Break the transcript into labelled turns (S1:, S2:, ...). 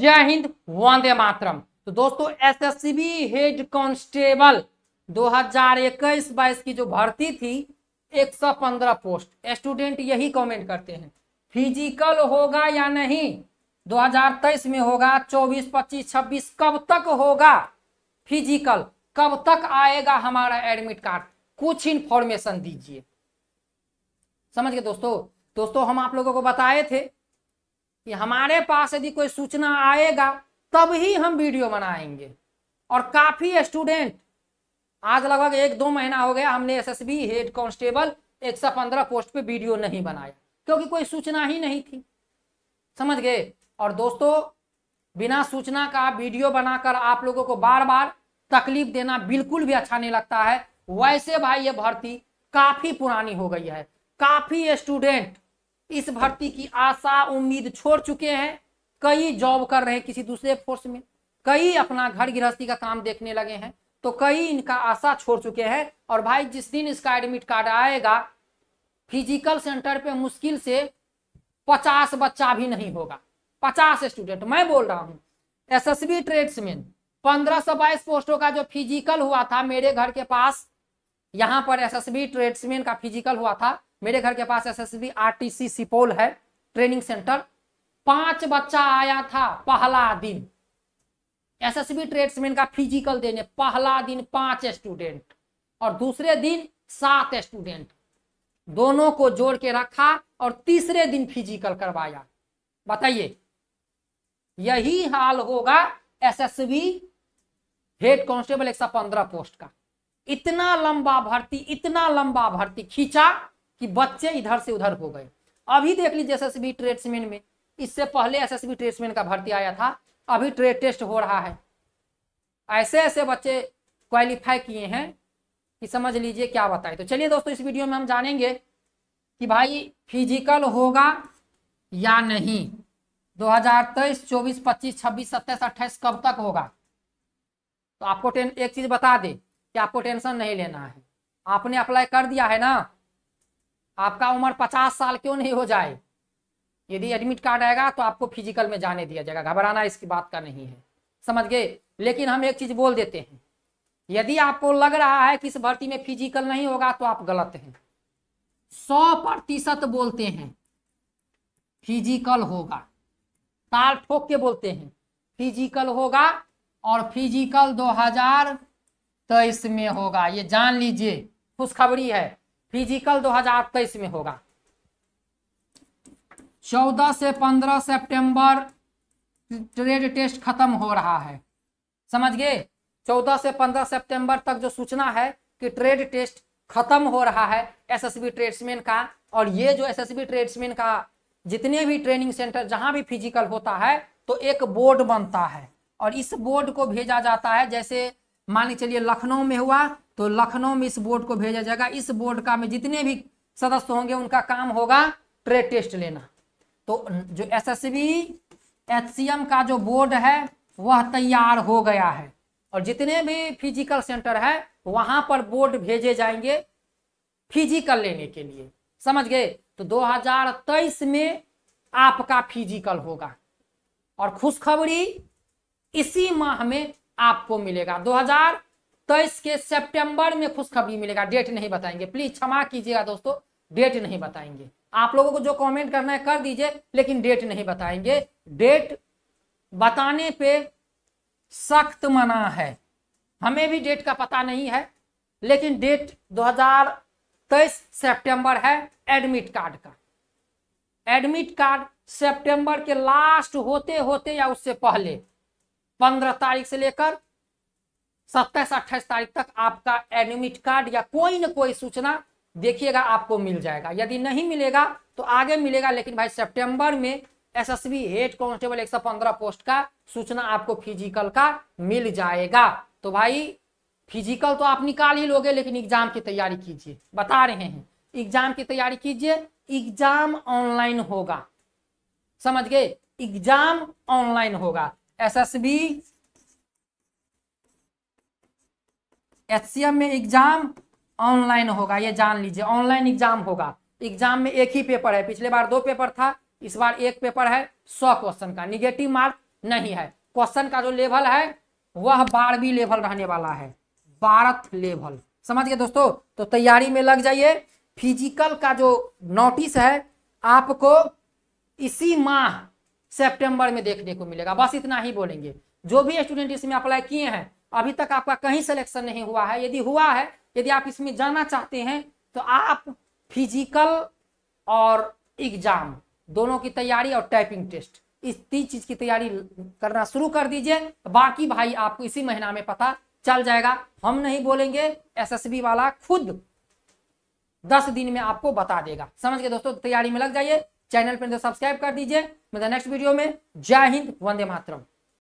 S1: जय हिंद वंदे मातरम तो दोस्तों एसएससीबी हेड कांस्टेबल 2021-22 की जो भर्ती थी 115 पोस्ट स्टूडेंट यही कमेंट करते हैं फिजिकल होगा या नहीं 2023 में होगा 24, 25, 26 कब तक होगा फिजिकल कब तक आएगा हमारा एडमिट कार्ड कुछ इंफॉर्मेशन दीजिए समझ गए दोस्तों दोस्तों हम आप लोगों को बताए थे कि हमारे पास यदि कोई सूचना आएगा तब ही हम वीडियो बनाएंगे और काफी स्टूडेंट आज लगभग एक दो महीना हो गया हमने एसएसबी हेड कांस्टेबल 115 पोस्ट पे वीडियो नहीं बनाया क्योंकि कोई सूचना ही नहीं थी समझ गए और दोस्तों बिना सूचना का वीडियो बनाकर आप लोगों को बार बार तकलीफ देना बिल्कुल भी अच्छा नहीं लगता है वैसे भाई ये भर्ती काफी पुरानी हो गई है काफी स्टूडेंट इस भर्ती की आशा उम्मीद छोड़ चुके हैं कई जॉब कर रहे हैं किसी दूसरे फोर्स में कई अपना घर गृहस्थी का काम देखने लगे हैं तो कई इनका आशा छोड़ चुके हैं और भाई जिस दिन इसका एडमिट कार्ड आएगा फिजिकल सेंटर पे मुश्किल से पचास बच्चा भी नहीं होगा पचास स्टूडेंट मैं बोल रहा हूँ एसएसबी बी ट्रेड्समैन पंद्रह सौ बाईस पोस्टों का जो फिजिकल हुआ था मेरे घर के पास यहाँ पर एसएसबी ट्रेड्समैन का फिजिकल हुआ था मेरे घर के पास S S B R T C सिपोल है ट्रेनिंग सेंटर पांच बच्चा आया था पहला दिन एसएसबी ट्रेड्समैन का फिजिकल देने पहला दिन पांच स्टूडेंट और दूसरे दिन सात स्टूडेंट दोनों को जोड़ के रखा और तीसरे दिन फिजिकल करवाया बताइए यही हाल होगा एसएसबी हेड कांस्टेबल पंद्रह पोस्ट का इतना लंबा भर्ती इतना लंबा भर्ती खींचा कि बच्चे इधर से उधर हो गए अभी देख लीजिए एस एस ट्रेड्समैन में इससे पहले एस एस ट्रेड्समैन का भर्ती आया था अभी ट्रेड टेस्ट हो रहा है ऐसे ऐसे बच्चे क्वालिफाई किए हैं कि समझ लीजिए क्या बताए तो चलिए दोस्तों इस वीडियो में हम जानेंगे कि भाई फिजिकल होगा या नहीं 2023, 24, 25, 26, 27, 28 कब तक होगा तो आपको टेन एक चीज बता दे कि आपको टेंशन नहीं लेना है आपने अप्लाई कर दिया है ना आपका उम्र पचास साल क्यों नहीं हो जाए यदि एडमिट कार्ड आएगा तो आपको फिजिकल में जाने दिया जाएगा घबराना इसकी बात का नहीं है समझ गए लेकिन हम एक चीज बोल देते हैं यदि आपको लग रहा है कि इस भर्ती में फिजिकल नहीं होगा तो आप गलत हैं सौ प्रतिशत बोलते हैं फिजिकल होगा ताल ठोक के बोलते हैं फिजिकल होगा और फिजिकल दो हजार तेईस में होगा ये जान लीजिए खुशखबरी है फिजिकल 2023 में होगा 14 से 15 सितंबर ट्रेड टेस्ट खत्म हो रहा है समझ गए 14 से 15 सितंबर तक जो सूचना है कि ट्रेड टेस्ट खत्म हो रहा है एसएसबी ट्रेड्समैन का और ये जो एसएसबी ट्रेड्समैन का जितने भी ट्रेनिंग सेंटर जहां भी फिजिकल होता है तो एक बोर्ड बनता है और इस बोर्ड को भेजा जाता है जैसे मान के चलिए लखनऊ में हुआ तो लखनऊ में इस बोर्ड को भेजा जाएगा इस बोर्ड का में जितने भी सदस्य होंगे उनका काम होगा ट्रेड टेस्ट लेना तो जो एस एस का जो बोर्ड है वह तैयार हो गया है और जितने भी फिजिकल सेंटर है वहां पर बोर्ड भेजे जाएंगे फिजिकल लेने के लिए समझ गए तो 2023 में आपका फिजिकल होगा और खुशखबरी इसी माह में आपको मिलेगा तेईस तो के सितंबर में खुशखबरी मिलेगा डेट नहीं बताएंगे प्लीज क्षमा कीजिएगा दोस्तों डेट नहीं बताएंगे आप लोगों को जो कमेंट करना है कर दीजिए लेकिन डेट नहीं बताएंगे डेट बताने पे सख्त मना है हमें भी डेट का पता नहीं है लेकिन डेट 2023 सितंबर है एडमिट कार्ड का एडमिट कार्ड सितंबर के लास्ट होते होते या उससे पहले 15 तारीख से लेकर सत्ताईस अट्ठाईस तारीख तक आपका एडमिट कार्ड या कोई ना कोई सूचना देखिएगा आपको मिल जाएगा यदि नहीं मिलेगा तो आगे मिलेगा लेकिन भाई सेप्टेम्बर में एसएसबी हेड कांस्टेबल 115 पोस्ट का सूचना आपको फिजिकल का मिल जाएगा तो भाई फिजिकल तो आप निकाल ही लोगे लेकिन एग्जाम की तैयारी कीजिए बता रहे हैं एग्जाम की तैयारी कीजिए एग्जाम ऑनलाइन होगा समझ गए एग्जाम ऑनलाइन होगा एसएसबी एच में एग्जाम ऑनलाइन होगा ये जान लीजिए ऑनलाइन एग्जाम होगा एग्जाम में एक ही पेपर है पिछले बार दो पेपर था इस बार एक पेपर है सौ क्वेश्चन का निगेटिव मार्क नहीं है क्वेश्चन का जो लेवल है वह बारहवीं लेवल रहने वाला है बारह लेवल समझ गए दोस्तों तो तैयारी में लग जाइए फिजिकल का जो नोटिस है आपको इसी माह सितंबर में देखने को मिलेगा बस इतना ही बोलेंगे जो भी स्टूडेंट इसमें अप्लाई किए हैं अभी तक आपका कहीं सिलेक्शन नहीं हुआ है यदि हुआ है यदि आप इसमें जाना चाहते हैं तो आप फिजिकल और एग्जाम दोनों की तैयारी और टाइपिंग टेस्ट इस तीन चीज की तैयारी करना शुरू कर दीजिए बाकी भाई आपको इसी महीना में पता चल जाएगा हम नहीं बोलेंगे एसएसबी वाला खुद दस दिन में आपको बता देगा समझ गए दोस्तों तैयारी में लग जाइए चैनल पर सब्सक्राइब तो कर दीजिए नेक्स्ट वीडियो में जय हिंद वंदे मातरम